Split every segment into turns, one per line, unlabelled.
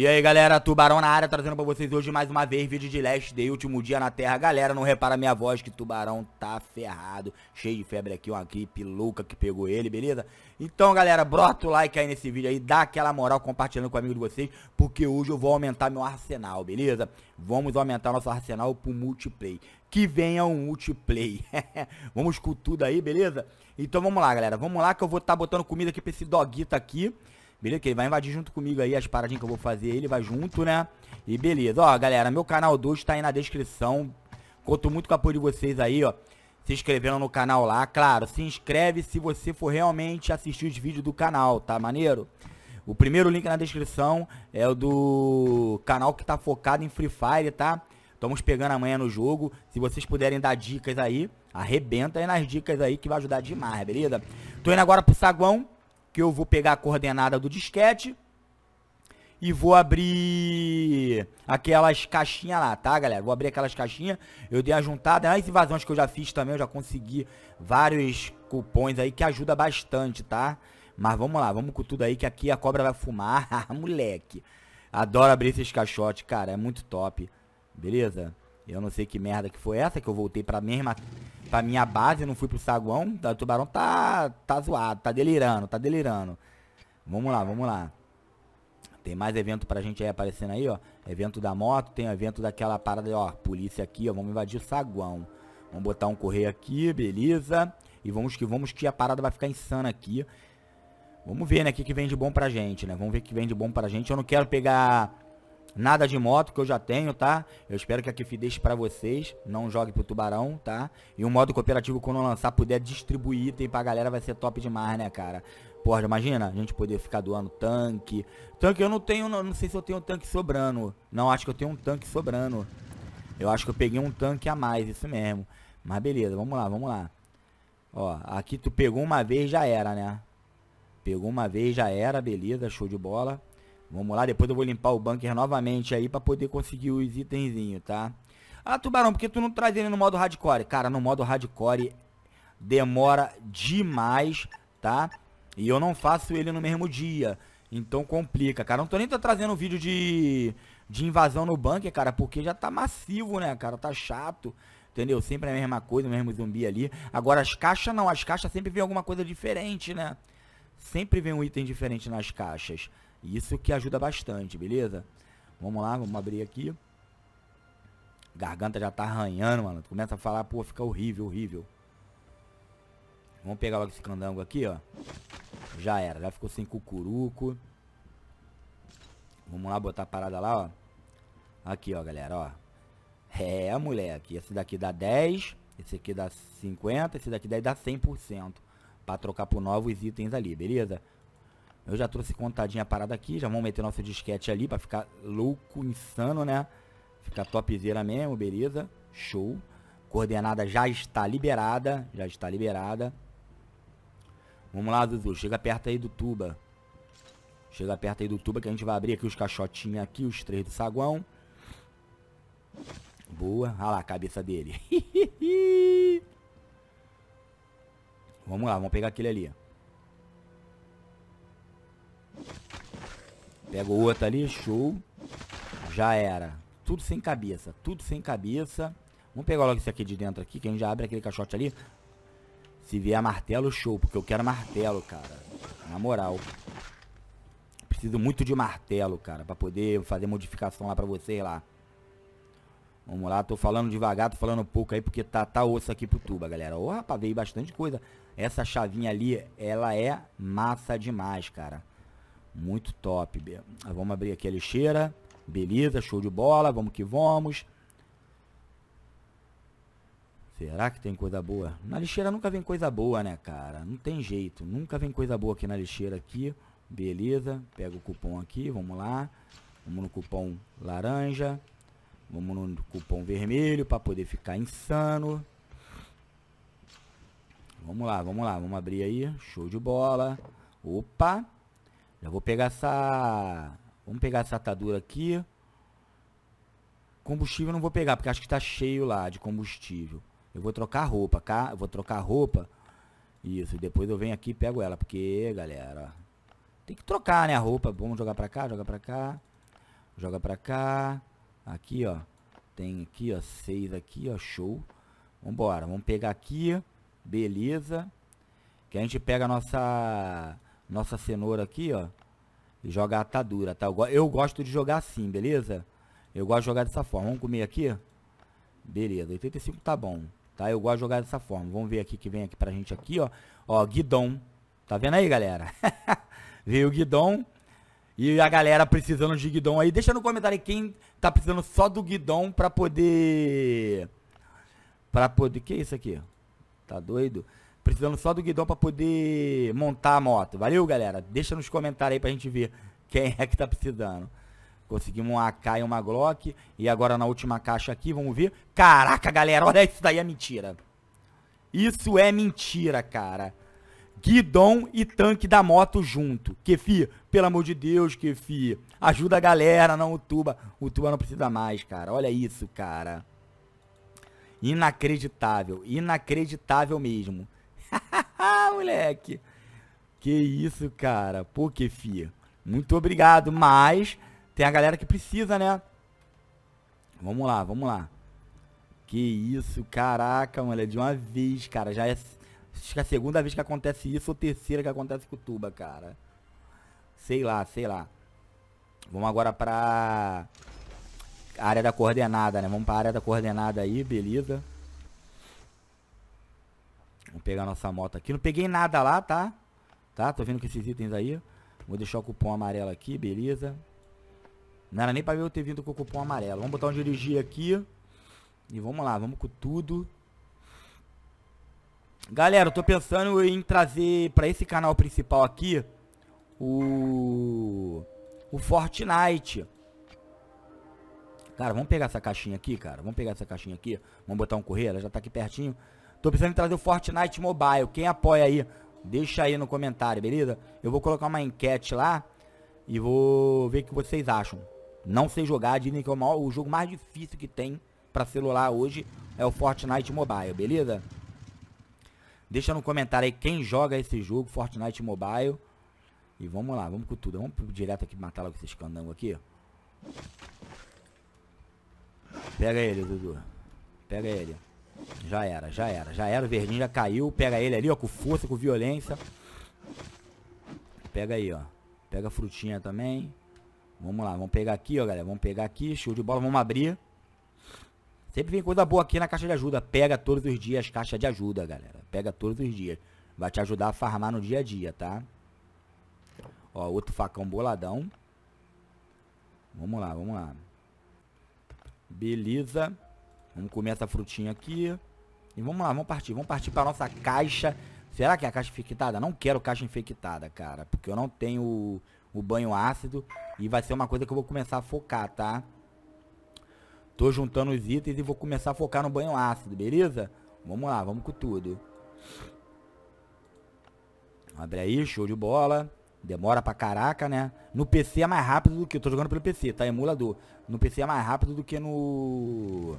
E aí galera, Tubarão na área, trazendo pra vocês hoje mais uma vez vídeo de Last Day, último dia na Terra. Galera, não repara minha voz que Tubarão tá ferrado, cheio de febre aqui, uma gripe louca que pegou ele, beleza? Então galera, brota o like aí nesse vídeo aí, dá aquela moral compartilhando com o amigo de vocês, porque hoje eu vou aumentar meu arsenal, beleza? Vamos aumentar nosso arsenal pro multiplayer. Que venha um multiplayer. vamos com tudo aí, beleza? Então vamos lá galera, vamos lá que eu vou estar tá botando comida aqui pra esse doguita aqui. Beleza? Que ele vai invadir junto comigo aí as paradinhas que eu vou fazer, ele vai junto, né? E beleza. Ó, galera, meu canal 2 tá aí na descrição. Conto muito com o apoio de vocês aí, ó. Se inscrevendo no canal lá, claro. Se inscreve se você for realmente assistir os vídeos do canal, tá maneiro? O primeiro link na descrição é o do canal que tá focado em Free Fire, tá? Estamos pegando amanhã no jogo. Se vocês puderem dar dicas aí, arrebenta aí nas dicas aí que vai ajudar demais, beleza? Tô indo agora pro saguão que eu vou pegar a coordenada do disquete e vou abrir aquelas caixinhas lá, tá, galera? Vou abrir aquelas caixinhas. Eu dei a juntada né? as invasões que eu já fiz também, eu já consegui vários cupons aí que ajuda bastante, tá? Mas vamos lá, vamos com tudo aí que aqui a cobra vai fumar, ah, moleque. Adoro abrir esses caixotes, cara, é muito top. Beleza? Eu não sei que merda que foi essa, que eu voltei pra mesma. pra minha base, não fui pro saguão. Tá, o tubarão tá. tá zoado, tá delirando, tá delirando. Vamos lá, vamos lá. Tem mais evento pra gente aí aparecendo aí, ó. Evento da moto, tem evento daquela parada, ó. Polícia aqui, ó. Vamos invadir o saguão. Vamos botar um correio aqui, beleza. E vamos que vamos que a parada vai ficar insana aqui. Vamos ver, né, o que, que vem de bom pra gente, né? Vamos ver o que vem de bom pra gente. Eu não quero pegar Nada de moto que eu já tenho, tá? Eu espero que a Kifi deixe pra vocês. Não jogue pro Tubarão, tá? E o modo cooperativo, quando lançar, puder distribuir item pra galera, vai ser top demais, né, cara? Porra, imagina a gente poder ficar doando tanque. Tanque eu não tenho, não, não sei se eu tenho um tanque sobrando. Não, acho que eu tenho um tanque sobrando. Eu acho que eu peguei um tanque a mais, isso mesmo. Mas beleza, vamos lá, vamos lá. Ó, aqui tu pegou uma vez, já era, né? Pegou uma vez, já era, beleza, show de bola. Vamos lá, depois eu vou limpar o bunker novamente aí pra poder conseguir os itenzinhos, tá? Ah, Tubarão, por que tu não traz ele no modo hardcore? Cara, no modo hardcore demora demais, tá? E eu não faço ele no mesmo dia. Então complica, cara. Não tô nem tô trazendo vídeo de, de invasão no bunker, cara, porque já tá massivo, né, cara? Tá chato. Entendeu? Sempre a mesma coisa, o mesmo zumbi ali. Agora, as caixas não. As caixas sempre vem alguma coisa diferente, né? Sempre vem um item diferente nas caixas. Isso que ajuda bastante, beleza? Vamos lá, vamos abrir aqui. Garganta já tá arranhando, mano. Começa a falar, pô, fica horrível, horrível. Vamos pegar logo esse candango aqui, ó. Já era, já ficou sem cucuruco. Vamos lá botar a parada lá, ó. Aqui, ó, galera, ó. É, moleque. Esse daqui dá 10, esse aqui dá 50, esse daqui dá 100%. Pra trocar por novos itens ali, beleza? Eu já trouxe contadinha a parada aqui, já vamos meter nosso disquete ali pra ficar louco, insano, né? Ficar topzera mesmo, beleza? Show. Coordenada já está liberada, já está liberada. Vamos lá, Zuzu, chega perto aí do tuba. Chega perto aí do tuba que a gente vai abrir aqui os caixotinhos aqui, os três do saguão. Boa. Olha lá a cabeça dele. vamos lá, vamos pegar aquele ali, ó. Pega outra ali, show. Já era. Tudo sem cabeça, tudo sem cabeça. Vamos pegar logo esse aqui de dentro aqui, que a gente já abre aquele caixote ali. Se vier martelo, show, porque eu quero martelo, cara. Na moral. Preciso muito de martelo, cara, pra poder fazer modificação lá pra vocês lá. Vamos lá, tô falando devagar, tô falando pouco aí, porque tá, tá osso aqui pro tuba, galera. Ô, rapaz, veio bastante coisa. Essa chavinha ali, ela é massa demais, cara. Muito top, B. Vamos abrir aqui a lixeira. Beleza, show de bola. Vamos que vamos. Será que tem coisa boa? Na lixeira nunca vem coisa boa, né, cara? Não tem jeito. Nunca vem coisa boa aqui na lixeira aqui. Beleza. Pega o cupom aqui. Vamos lá. Vamos no cupom laranja. Vamos no cupom vermelho para poder ficar insano. Vamos lá, vamos lá. Vamos abrir aí. Show de bola. Opa. Já vou pegar essa... Vamos pegar essa atadura aqui. Combustível não vou pegar, porque acho que está cheio lá de combustível. Eu vou trocar roupa, cá. Eu vou trocar roupa. Isso, e depois eu venho aqui e pego ela, porque, galera... Tem que trocar, né, a roupa. Vamos jogar pra cá, joga pra cá. Joga pra cá. Aqui, ó. Tem aqui, ó, seis aqui, ó, show. Vambora, vamos pegar aqui. Beleza. Que a gente pega a nossa nossa cenoura aqui, ó, e jogar a atadura, tá? Eu, eu gosto de jogar assim, beleza? Eu gosto de jogar dessa forma. Vamos comer aqui? Beleza, 85 tá bom, tá? Eu gosto de jogar dessa forma. Vamos ver aqui que vem aqui pra gente aqui, ó. Ó, guidão. Tá vendo aí, galera? Veio o guidão. E a galera precisando de guidão aí. Deixa no comentário quem tá precisando só do guidão pra poder... Pra poder... Que é isso aqui? Tá doido? precisando só do guidão para poder montar a moto. Valeu, galera? Deixa nos comentários aí pra gente ver quem é que tá precisando. Conseguimos uma AK e uma Glock. E agora na última caixa aqui, vamos ver. Caraca, galera, olha isso daí é mentira. Isso é mentira, cara. Guidão e tanque da moto junto. Kefi, pelo amor de Deus, Kefi. Ajuda a galera, não o Tuba. O Tuba não precisa mais, cara. Olha isso, cara. Inacreditável. Inacreditável mesmo moleque. Que isso, cara. Pô, que fia. Muito obrigado, mas tem a galera que precisa, né? Vamos lá, vamos lá. Que isso, caraca, mano. É de uma vez, cara. Já é acho que é a segunda vez que acontece isso ou terceira que acontece com o Tuba, cara. Sei lá, sei lá. Vamos agora pra área da coordenada, né? Vamos pra área da coordenada aí, beleza. Vamos pegar nossa moto aqui. Não peguei nada lá, tá? Tá? Tô vendo com esses itens aí. Vou deixar o cupom amarelo aqui, beleza. Não era nem pra eu ter vindo com o cupom amarelo. Vamos botar um dirigir aqui. E vamos lá, vamos com tudo. Galera, eu tô pensando em trazer pra esse canal principal aqui o... O Fortnite. Cara, vamos pegar essa caixinha aqui, cara. Vamos pegar essa caixinha aqui. Vamos botar um correio. Ela já tá aqui pertinho. Tô precisando trazer o Fortnite Mobile. Quem apoia aí, deixa aí no comentário, beleza? Eu vou colocar uma enquete lá e vou ver o que vocês acham. Não sei jogar, dizem que é o, maior, o jogo mais difícil que tem pra celular hoje é o Fortnite Mobile, beleza? Deixa no comentário aí quem joga esse jogo, Fortnite Mobile. E vamos lá, vamos com tudo. Vamos direto aqui matar logo esses candangos aqui. Pega ele, Zuzu. Pega ele. Já era, já era, já era. O verdinho já caiu. Pega ele ali, ó, com força, com violência. Pega aí, ó. Pega a frutinha também. Vamos lá, vamos pegar aqui, ó, galera. Vamos pegar aqui, show de bola, vamos abrir. Sempre vem coisa boa aqui na caixa de ajuda. Pega todos os dias caixa de ajuda, galera. Pega todos os dias. Vai te ajudar a farmar no dia a dia, tá? Ó, outro facão boladão. Vamos lá, vamos lá. Beleza. Vamos comer essa frutinha aqui. E vamos lá, vamos partir. Vamos partir pra nossa caixa. Será que é a caixa infectada? Não quero caixa infectada, cara. Porque eu não tenho o, o banho ácido. E vai ser uma coisa que eu vou começar a focar, tá? Tô juntando os itens e vou começar a focar no banho ácido, beleza? Vamos lá, vamos com tudo. Abre aí, show de bola. Demora pra caraca, né? No PC é mais rápido do que... Eu tô jogando pelo PC, tá? Emulador. No PC é mais rápido do que no...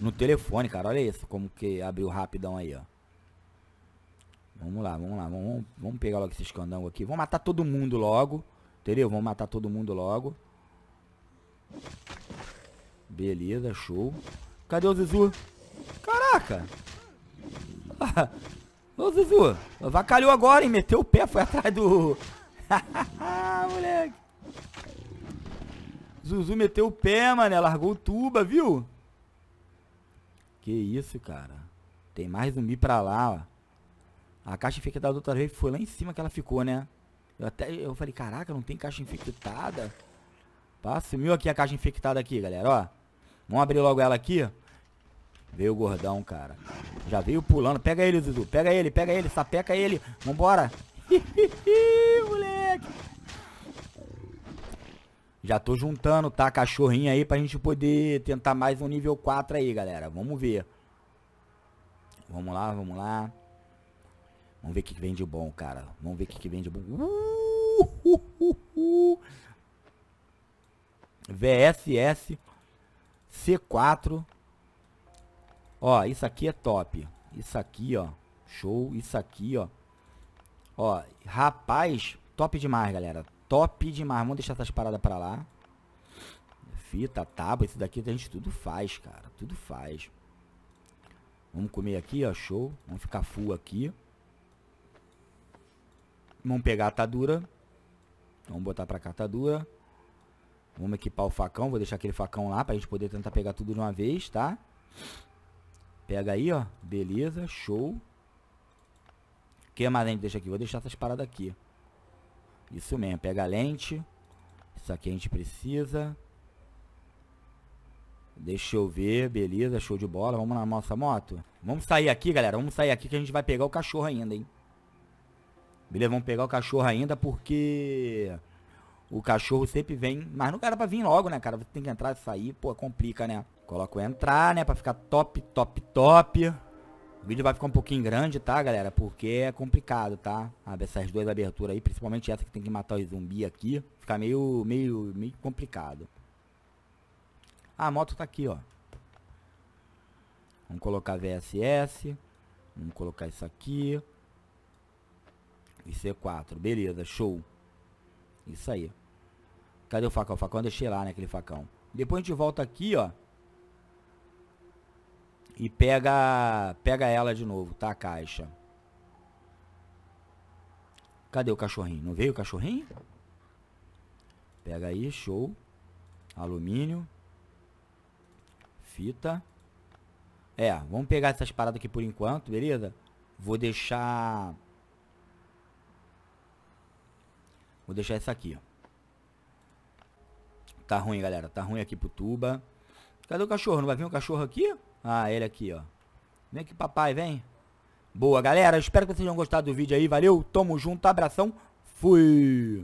No telefone, cara. Olha isso, como que abriu rapidão aí, ó. Vamos lá, vamos lá. Vamos, vamos pegar logo esses candangos aqui. Vamos matar todo mundo logo. Entendeu? Vamos matar todo mundo logo. Beleza, show. Cadê o Zizu? Caraca! Ô Zizu, vacalhou agora, hein? Meteu o pé, foi atrás do... moleque! Zuzu meteu o pé, mané. Largou o tuba, viu? Que isso, cara. Tem mais zumbi pra lá, ó. A caixa infectada da outra vez foi lá em cima que ela ficou, né? Eu até eu falei, caraca, não tem caixa infectada. passa sumiu aqui a caixa infectada aqui, galera, ó. Vamos abrir logo ela aqui. Veio o gordão, cara. Já veio pulando. Pega ele, Zuzu. Pega ele, pega ele, sapeca ele. Vambora. Já tô juntando, tá? Cachorrinho aí pra gente poder tentar mais um nível 4 aí, galera. Vamos ver. Vamos lá, vamos lá. Vamos ver o que, que vem de bom, cara. Vamos ver o que, que vem de bom. Uh, uh, uh, uh. VSS C4. Ó, isso aqui é top. Isso aqui, ó. Show. Isso aqui, ó. Ó, rapaz, top demais, galera. Top demais. Vamos deixar essas paradas pra lá. Fita, tábua, isso daqui a gente tudo faz, cara. Tudo faz. Vamos comer aqui, ó. Show. Vamos ficar full aqui. Vamos pegar a atadura. Então, vamos botar pra cá a atadura. Vamos equipar o facão. Vou deixar aquele facão lá pra gente poder tentar pegar tudo de uma vez, tá? Pega aí, ó. Beleza. Show. O que mais a gente deixa aqui? Vou deixar essas paradas aqui. Isso mesmo, pega a lente. Isso aqui a gente precisa. Deixa eu ver, beleza, show de bola. Vamos na nossa moto. Vamos sair aqui, galera. Vamos sair aqui que a gente vai pegar o cachorro ainda, hein? Beleza, vamos pegar o cachorro ainda porque o cachorro sempre vem. Mas não era pra vir logo, né, cara? Você tem que entrar e sair. Pô, complica, né? o entrar, né, pra ficar top, top, top. O vídeo vai ficar um pouquinho grande, tá, galera? Porque é complicado, tá? Essas duas aberturas aí, principalmente essa que tem que matar os zumbi aqui. Fica meio, meio, meio complicado. Ah, a moto tá aqui, ó. Vamos colocar VSS. Vamos colocar isso aqui. E C4. Beleza, show. Isso aí. Cadê o facão? O facão eu deixei lá, né? Aquele facão. Depois a gente volta aqui, ó. E pega, pega ela de novo, tá? A caixa. Cadê o cachorrinho? Não veio o cachorrinho? Pega aí, show. Alumínio. Fita. É, vamos pegar essas paradas aqui por enquanto, beleza? Vou deixar... Vou deixar essa aqui, ó. Tá ruim, galera. Tá ruim aqui pro tuba. Cadê o cachorro? Não vai vir um cachorro aqui? Ah, ele aqui, ó. Vem aqui, papai, vem. Boa, galera. Espero que vocês tenham gostado do vídeo aí. Valeu, tamo junto, abração. Fui.